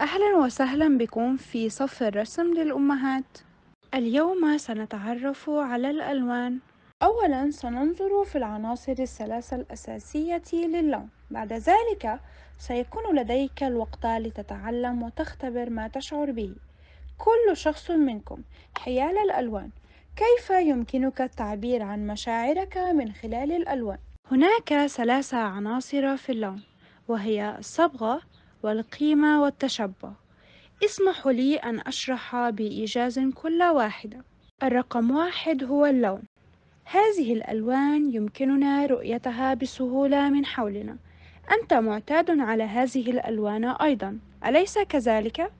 أهلا وسهلا بكم في صف الرسم للأمهات اليوم سنتعرف على الألوان أولا سننظر في العناصر الثلاثة الأساسية للون بعد ذلك سيكون لديك الوقت لتتعلم وتختبر ما تشعر به كل شخص منكم حيال الألوان كيف يمكنك التعبير عن مشاعرك من خلال الألوان؟ هناك ثلاثة عناصر في اللون وهي الصبغة والقيمة والتشبع اسمحوا لي أن أشرح بإيجاز كل واحدة الرقم واحد هو اللون هذه الألوان يمكننا رؤيتها بسهولة من حولنا أنت معتاد على هذه الألوان أيضا أليس كذلك؟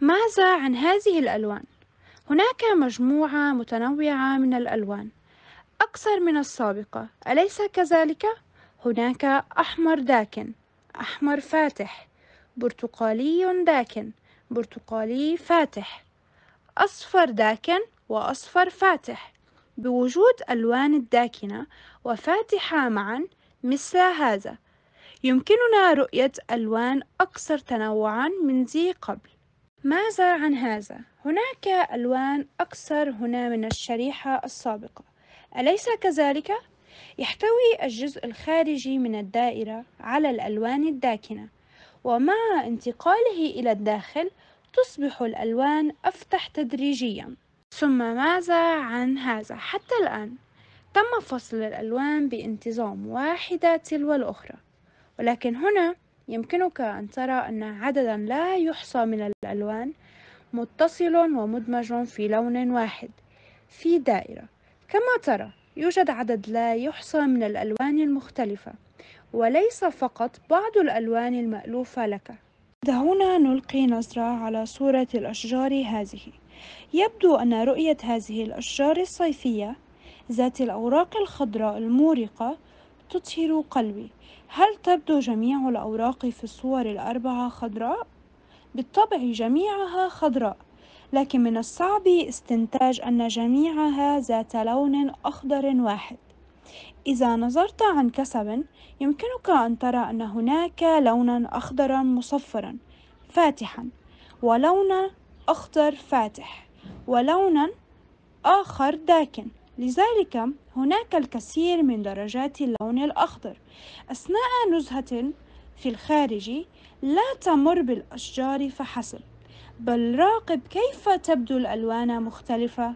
ماذا عن هذه الألوان؟ هناك مجموعة متنوعة من الألوان أكثر من السابقة أليس كذلك؟ هناك أحمر داكن أحمر فاتح برتقالي داكن برتقالي فاتح أصفر داكن وأصفر فاتح بوجود ألوان الداكنة وفاتحة معا مثل هذا يمكننا رؤية ألوان أكثر تنوعا من ذي قبل ماذا عن هذا؟ هناك ألوان أكثر هنا من الشريحة السابقة أليس كذلك؟ يحتوي الجزء الخارجي من الدائرة على الألوان الداكنة ومع انتقاله إلى الداخل تصبح الألوان أفتح تدريجيا ثم ماذا عن هذا حتى الآن تم فصل الألوان بانتظام واحدة تلو الأخرى ولكن هنا يمكنك أن ترى أن عددا لا يحصى من الألوان متصل ومدمج في لون واحد في دائرة كما ترى يوجد عدد لا يحصى من الألوان المختلفة وليس فقط بعض الألوان المألوفة لك دعونا نلقي نظرة على صورة الأشجار هذه يبدو أن رؤية هذه الأشجار الصيفية ذات الأوراق الخضراء المورقة تطهر قلبي هل تبدو جميع الأوراق في الصور الأربعة خضراء؟ بالطبع جميعها خضراء لكن من الصعب استنتاج أن جميعها ذات لون أخضر واحد إذا نظرت عن كثب يمكنك أن ترى أن هناك لونا أخضرا مصفرا فاتحا ولونا أخضر فاتح ولونا آخر داكن لذلك هناك الكثير من درجات اللون الأخضر أثناء نزهة في الخارج لا تمر بالأشجار فحسب بل راقب كيف تبدو الألوان مختلفة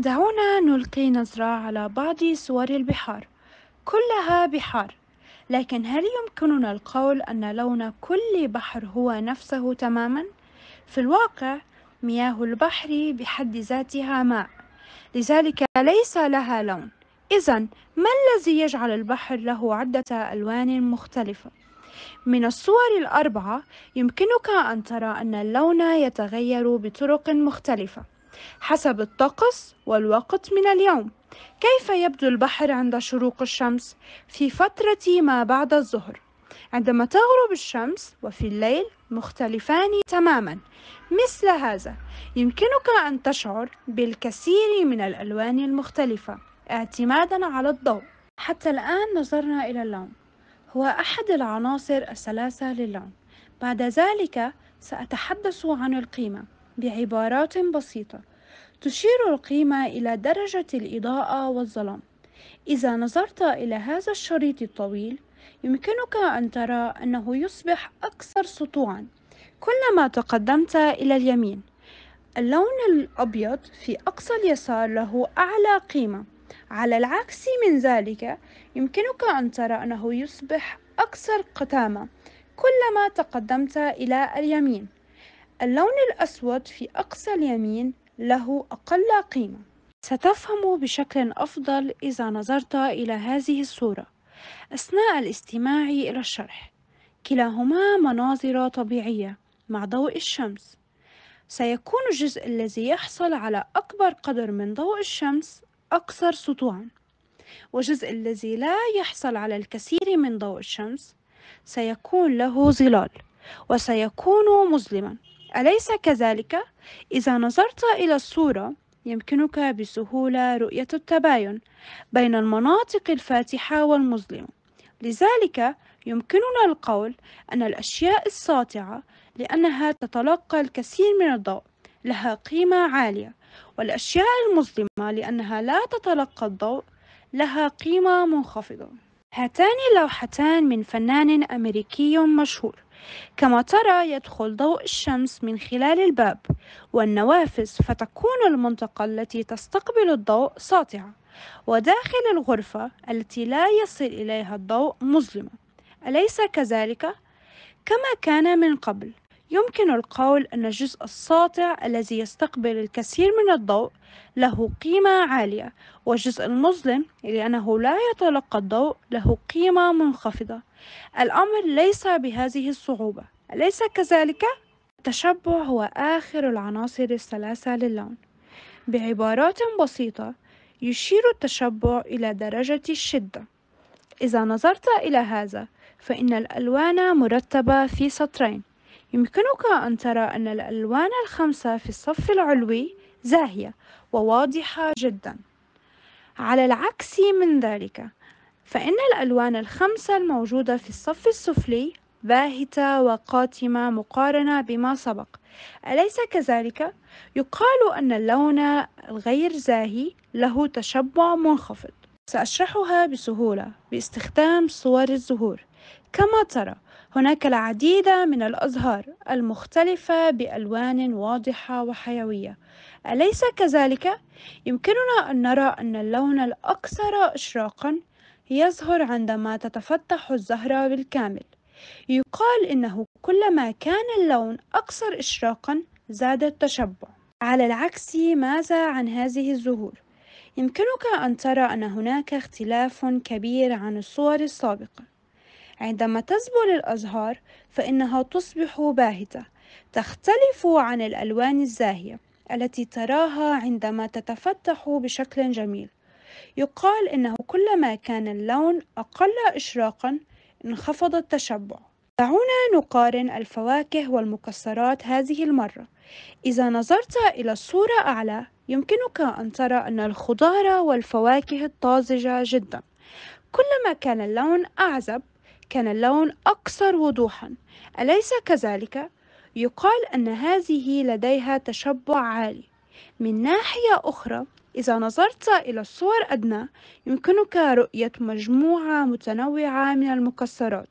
دعونا نلقي نظرة على بعض صور البحار كلها بحار لكن هل يمكننا القول أن لون كل بحر هو نفسه تماما؟ في الواقع مياه البحر بحد ذاتها ماء لذلك ليس لها لون إذا ما الذي يجعل البحر له عدة ألوان مختلفة؟ من الصور الأربعة يمكنك أن ترى أن اللون يتغير بطرق مختلفة حسب الطقس والوقت من اليوم كيف يبدو البحر عند شروق الشمس في فترة ما بعد الظهر عندما تغرب الشمس وفي الليل مختلفان تماما مثل هذا يمكنك أن تشعر بالكثير من الألوان المختلفة اعتمادا على الضوء حتى الآن نظرنا إلى اللون هو أحد العناصر الثلاثة للون بعد ذلك سأتحدث عن القيمة بعبارات بسيطة تشير القيمة إلى درجة الإضاءة والظلام إذا نظرت إلى هذا الشريط الطويل يمكنك أن ترى أنه يصبح أكثر سطوعا كلما تقدمت إلى اليمين اللون الأبيض في أقصى اليسار له أعلى قيمة على العكس من ذلك يمكنك أن ترى أنه يصبح أكثر قتامة كلما تقدمت إلى اليمين اللون الأسود في أقصى اليمين له أقل قيمة ستفهم بشكل أفضل إذا نظرت إلى هذه الصورة أثناء الاستماع إلى الشرح كلاهما مناظر طبيعية مع ضوء الشمس سيكون الجزء الذي يحصل على أكبر قدر من ضوء الشمس أكثر سطوعًا والجزء الذي لا يحصل على الكثير من ضوء الشمس سيكون له ظلال وسيكون مظلما أليس كذلك؟ إذا نظرت إلى الصورة يمكنك بسهولة رؤية التباين بين المناطق الفاتحة والمظلمة لذلك يمكننا القول أن الأشياء الساطعة لأنها تتلقى الكثير من الضوء لها قيمة عالية والأشياء المظلمة لأنها لا تتلقى الضوء لها قيمة منخفضة هاتان اللوحتان من فنان أمريكي مشهور كما ترى يدخل ضوء الشمس من خلال الباب والنوافذ فتكون المنطقة التي تستقبل الضوء ساطعة وداخل الغرفة التي لا يصل إليها الضوء مظلمة أليس كذلك؟ كما كان من قبل يمكن القول أن الجزء الساطع الذي يستقبل الكثير من الضوء له قيمة عالية والجزء المظلم لأنه لا يتلقى الضوء له قيمة منخفضة الأمر ليس بهذه الصعوبة أليس كذلك؟ التشبع هو آخر العناصر الثلاثة للون بعبارات بسيطة يشير التشبع إلى درجة الشدة إذا نظرت إلى هذا فإن الألوان مرتبة في سطرين يمكنك أن ترى أن الألوان الخمسة في الصف العلوي زاهية وواضحة جدا على العكس من ذلك فإن الألوان الخمسة الموجودة في الصف السفلي باهتة وقاتمة مقارنة بما سبق أليس كذلك؟ يقال أن اللون الغير زاهي له تشبع منخفض سأشرحها بسهولة باستخدام صور الزهور كما ترى هناك العديد من الأزهار المختلفة بألوان واضحة وحيوية أليس كذلك؟ يمكننا أن نرى أن اللون الأكثر إشراقا يظهر عندما تتفتح الزهرة بالكامل يقال إنه كلما كان اللون أكثر إشراقا زاد التشبع على العكس ماذا عن هذه الزهور؟ يمكنك أن ترى أن هناك اختلاف كبير عن الصور السابقة عندما تذبل الأزهار فإنها تصبح باهتة تختلف عن الألوان الزاهية التي تراها عندما تتفتح بشكل جميل يقال إنه كلما كان اللون أقل إشراقا انخفض التشبع دعونا نقارن الفواكه والمكسرات هذه المرة إذا نظرت إلى الصورة أعلى يمكنك أن ترى أن الخضار والفواكه الطازجة جدا كلما كان اللون أعزب كان اللون أكثر وضوحًا، أليس كذلك؟ يقال أن هذه لديها تشبع عالي. من ناحية أخرى، إذا نظرت إلى الصور أدنى، يمكنك رؤية مجموعة متنوعة من المكسرات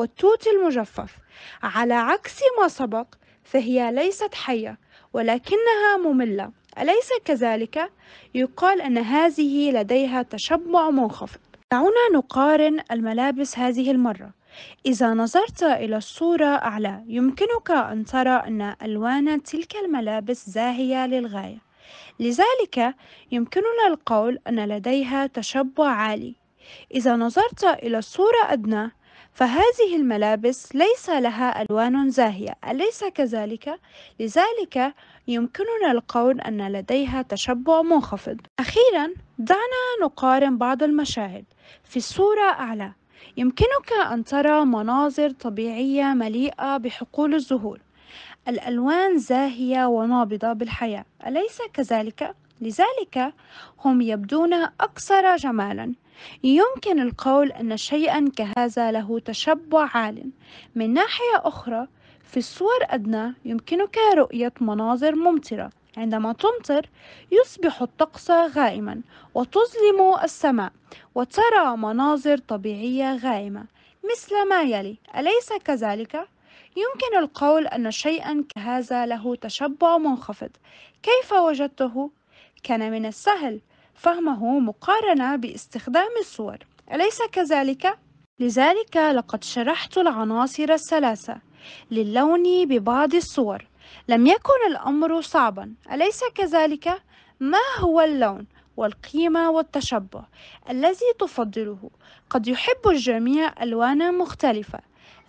والتوت المجفف. على عكس ما سبق، فهي ليست حية، ولكنها مملة، أليس كذلك؟ يقال أن هذه لديها تشبع منخفض. دعونا نقارن الملابس هذه المرة إذا نظرت إلى الصورة أعلى يمكنك أن ترى أن ألوان تلك الملابس زاهية للغاية لذلك يمكننا القول أن لديها تشبع عالي إذا نظرت إلى الصورة أدنى فهذه الملابس ليس لها ألوان زاهية أليس كذلك؟ لذلك يمكننا القول أن لديها تشبع منخفض أخيرا دعنا نقارن بعض المشاهد في الصورة أعلى يمكنك أن ترى مناظر طبيعية مليئة بحقول الزهور الألوان زاهية ونابضة بالحياة أليس كذلك؟ لذلك هم يبدون أكثر جمالا يمكن القول أن شيئا كهذا له تشبع عال من ناحية أخرى في الصور أدنى يمكنك رؤية مناظر ممطرة عندما تمطر يصبح الطقس غائما وتظلم السماء وترى مناظر طبيعية غائمة مثل ما يلي أليس كذلك؟ يمكن القول أن شيئا كهذا له تشبع منخفض كيف وجدته؟ كان من السهل فهمه مقارنة باستخدام الصور أليس كذلك؟ لذلك لقد شرحت العناصر الثلاثة للون ببعض الصور لم يكن الأمر صعبا أليس كذلك؟ ما هو اللون والقيمة والتشبع الذي تفضله؟ قد يحب الجميع ألوانا مختلفة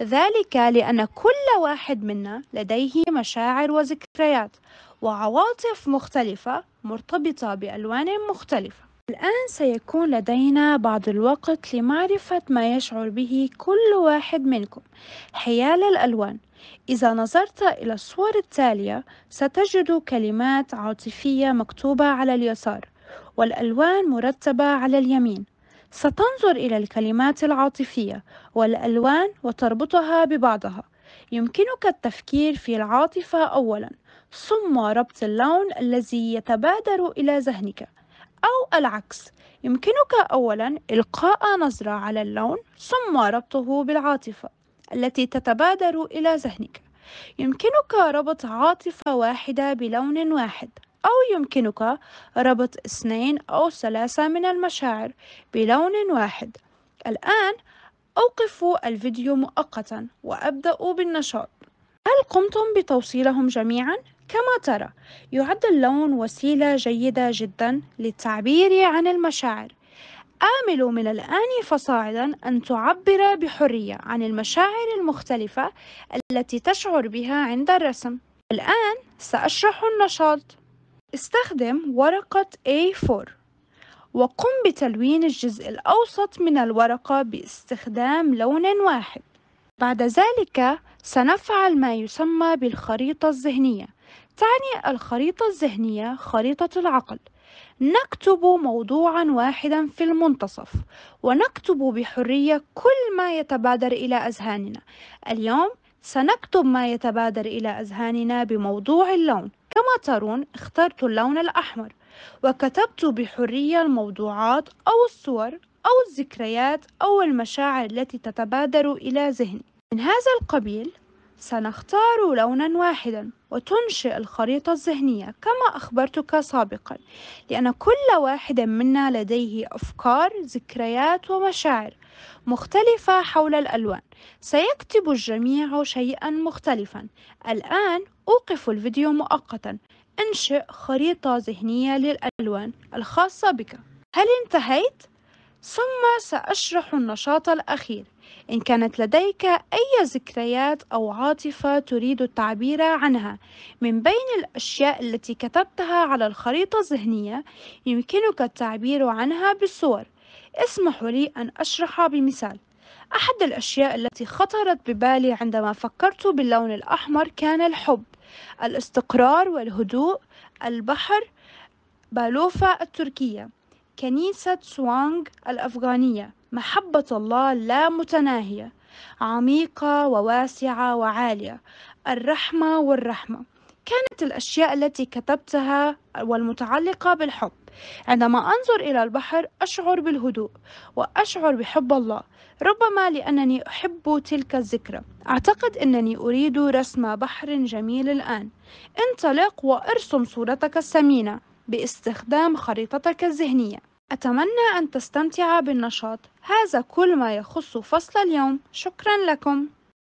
ذلك لأن كل واحد منا لديه مشاعر وذكريات وعواطف مختلفة مرتبطة بألوان مختلفة الآن سيكون لدينا بعض الوقت لمعرفة ما يشعر به كل واحد منكم حيال الألوان إذا نظرت إلى الصور التالية ستجد كلمات عاطفية مكتوبة على اليسار والألوان مرتبة على اليمين ستنظر إلى الكلمات العاطفية والألوان وتربطها ببعضها يمكنك التفكير في العاطفة أولاً ثم ربط اللون الذي يتبادر إلى ذهنك أو العكس يمكنك أولا إلقاء نظرة على اللون ثم ربطه بالعاطفة التي تتبادر إلى ذهنك يمكنك ربط عاطفة واحدة بلون واحد أو يمكنك ربط اثنين أو ثلاثة من المشاعر بلون واحد الآن أوقف الفيديو مؤقتا وأبدأ بالنشاط هل قمتم بتوصيلهم جميعا؟ كما ترى يعد اللون وسيلة جيدة جدا للتعبير عن المشاعر آمل من الآن فصاعدا أن تعبر بحرية عن المشاعر المختلفة التي تشعر بها عند الرسم الآن سأشرح النشاط استخدم ورقة A4 وقم بتلوين الجزء الأوسط من الورقة باستخدام لون واحد بعد ذلك سنفعل ما يسمى بالخريطة الذهنية تعني الخريطة الذهنية خريطة العقل نكتب موضوعا واحدا في المنتصف ونكتب بحرية كل ما يتبادر إلى أذهاننا اليوم سنكتب ما يتبادر إلى أذهاننا بموضوع اللون كما ترون اخترت اللون الأحمر وكتبت بحرية الموضوعات أو الصور أو الذكريات أو المشاعر التي تتبادر إلى ذهني من هذا القبيل سنختار لونا واحدا وتنشئ الخريطة الذهنية كما أخبرتك سابقا لأن كل واحد منا لديه أفكار ذكريات ومشاعر مختلفة حول الألوان سيكتب الجميع شيئا مختلفا الآن أوقف الفيديو مؤقتا انشئ خريطة ذهنية للألوان الخاصة بك هل انتهيت؟ ثم سأشرح النشاط الأخير إن كانت لديك أي ذكريات أو عاطفة تريد التعبير عنها من بين الأشياء التي كتبتها على الخريطة الذهنية يمكنك التعبير عنها بالصور اسمحوا لي أن أشرح بمثال أحد الأشياء التي خطرت ببالي عندما فكرت باللون الأحمر كان الحب الاستقرار والهدوء البحر بالوفا التركية كنيسة سوانغ الأفغانية محبة الله لا متناهية عميقة وواسعة وعالية الرحمة والرحمة كانت الأشياء التي كتبتها والمتعلقة بالحب عندما أنظر إلى البحر أشعر بالهدوء وأشعر بحب الله ربما لأنني أحب تلك الذكرى أعتقد أنني أريد رسم بحر جميل الآن انطلق وارسم صورتك الثمينة باستخدام خريطتك الذهنية أتمنى أن تستمتع بالنشاط، هذا كل ما يخص فصل اليوم، شكرًا لكم!